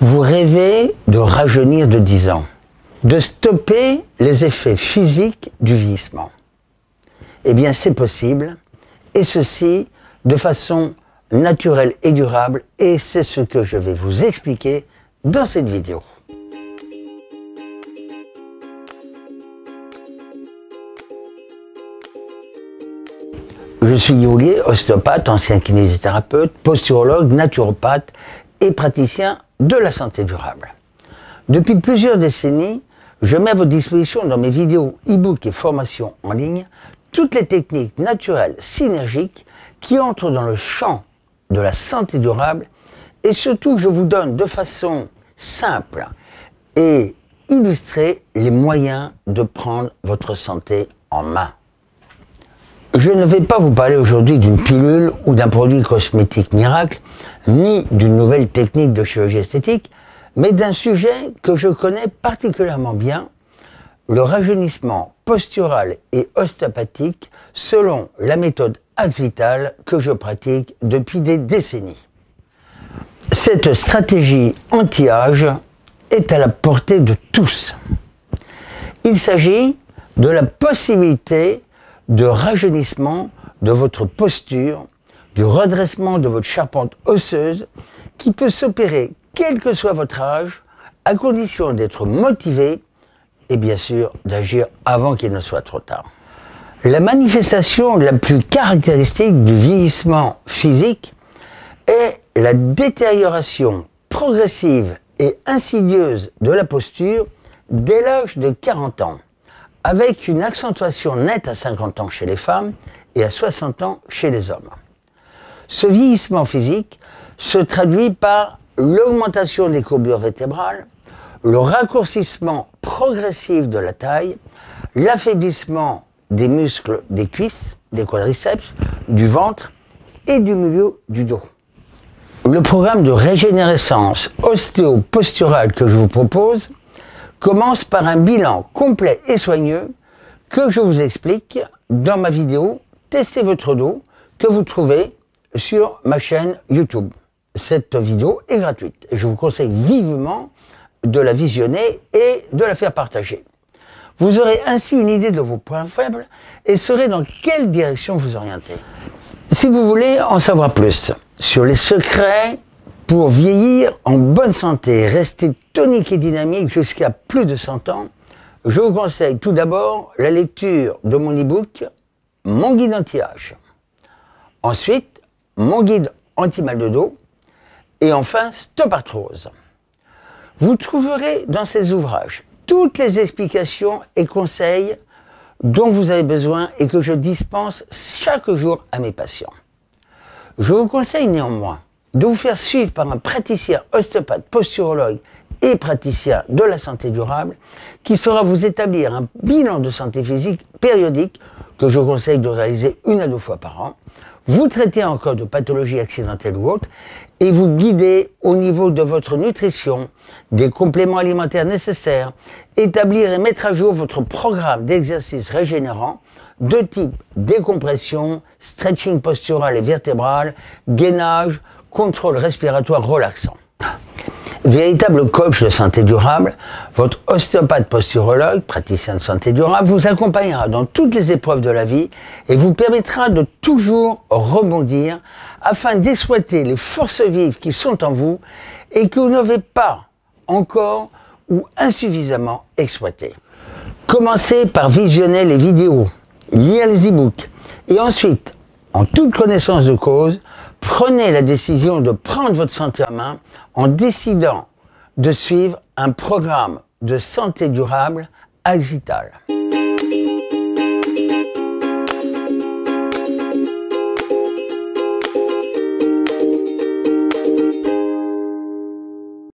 Vous rêvez de rajeunir de 10 ans, de stopper les effets physiques du vieillissement. Eh bien, c'est possible, et ceci de façon naturelle et durable, et c'est ce que je vais vous expliquer dans cette vidéo. Je suis Yolier, ostéopathe, ancien kinésithérapeute, posturologue, naturopathe et praticien de la santé durable. Depuis plusieurs décennies, je mets à votre disposition dans mes vidéos, e-books et formations en ligne toutes les techniques naturelles synergiques qui entrent dans le champ de la santé durable et surtout je vous donne de façon simple et illustrée les moyens de prendre votre santé en main. Je ne vais pas vous parler aujourd'hui d'une pilule ou d'un produit cosmétique miracle, ni d'une nouvelle technique de chirurgie esthétique, mais d'un sujet que je connais particulièrement bien, le rajeunissement postural et ostéopathique selon la méthode Axvital que je pratique depuis des décennies. Cette stratégie anti-âge est à la portée de tous. Il s'agit de la possibilité de rajeunissement de votre posture, du redressement de votre charpente osseuse qui peut s'opérer quel que soit votre âge, à condition d'être motivé et bien sûr d'agir avant qu'il ne soit trop tard. La manifestation la plus caractéristique du vieillissement physique est la détérioration progressive et insidieuse de la posture dès l'âge de 40 ans avec une accentuation nette à 50 ans chez les femmes et à 60 ans chez les hommes. Ce vieillissement physique se traduit par l'augmentation des courbures vertébrales, le raccourcissement progressif de la taille, l'affaiblissement des muscles des cuisses, des quadriceps, du ventre et du milieu du dos. Le programme de régénérescence ostéoposturale que je vous propose commence par un bilan complet et soigneux que je vous explique dans ma vidéo Testez votre dos que vous trouvez sur ma chaîne YouTube. Cette vidéo est gratuite et je vous conseille vivement de la visionner et de la faire partager. Vous aurez ainsi une idée de vos points faibles et saurez dans quelle direction vous orienter. Si vous voulez en savoir plus sur les secrets pour vieillir en bonne santé, rester tonique et dynamique jusqu'à plus de 100 ans, je vous conseille tout d'abord la lecture de mon e-book Mon guide anti-âge. Ensuite, mon guide anti-mal de dos. Et enfin, Stop Arthrose. Vous trouverez dans ces ouvrages toutes les explications et conseils dont vous avez besoin et que je dispense chaque jour à mes patients. Je vous conseille néanmoins de vous faire suivre par un praticien ostéopathe, posturologue et praticien de la santé durable qui saura vous établir un bilan de santé physique périodique que je conseille de réaliser une à deux fois par an, vous traiter encore de pathologie accidentelle ou autre et vous guider au niveau de votre nutrition, des compléments alimentaires nécessaires, établir et mettre à jour votre programme d'exercice régénérant de type décompression, stretching postural et vertébral, gainage, contrôle respiratoire relaxant. Véritable coach de santé durable, votre ostéopathe posturologue, praticien de santé durable, vous accompagnera dans toutes les épreuves de la vie et vous permettra de toujours rebondir afin d'exploiter les forces vives qui sont en vous et que vous n'avez pas encore ou insuffisamment exploitées. Commencez par visionner les vidéos, lire les e-books et ensuite, en toute connaissance de cause, prenez la décision de prendre votre santé en main en décidant de suivre un programme de santé durable Agital.